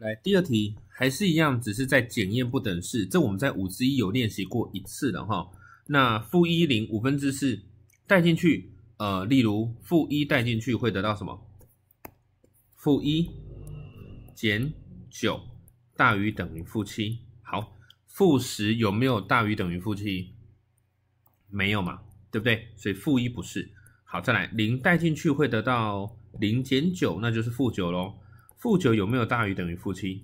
来第二题，还是一样，只是在检验不等式，这我们在五十一有练习过一次了哈。那负一零五分之四带进去，呃，例如负一带进去会得到什么？负一减九大于等于负七。好，负十有没有大于等于负七？没有嘛，对不对？所以负一不是。好，再来零带进去会得到零减九，那就是负九喽。负九有没有大于等于负七？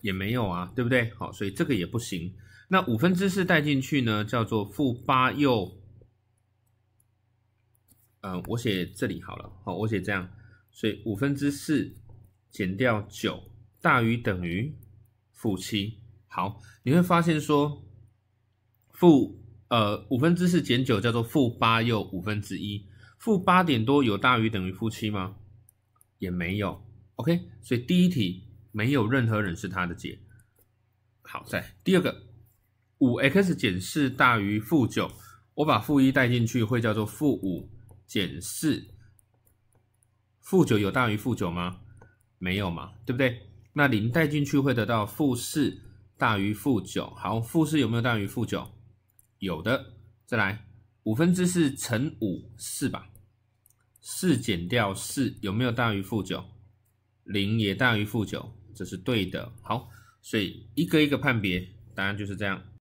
也没有啊，对不对？好，所以这个也不行。那五分之四带进去呢，叫做负八又，嗯，我写这里好了。好，我写这样。所以五分之四减掉九大于等于负七。好，你会发现说，负呃五分之四减九叫做负八又五分之一，负八点多有大于等于负七吗？也没有，OK，所以第一题没有任何人是它的解。好在第二个，五 x 减四大于负九，我把负一带进去会叫做负五减四，负九有大于负九吗？没有嘛，对不对？那零带进去会得到负四大于负九，好，负四有没有大于负九？有的，再来五分之四乘五是吧。四减掉四有没有大于负九？零也大于负九，这是对的。好，所以一个一个判别，答案就是这样。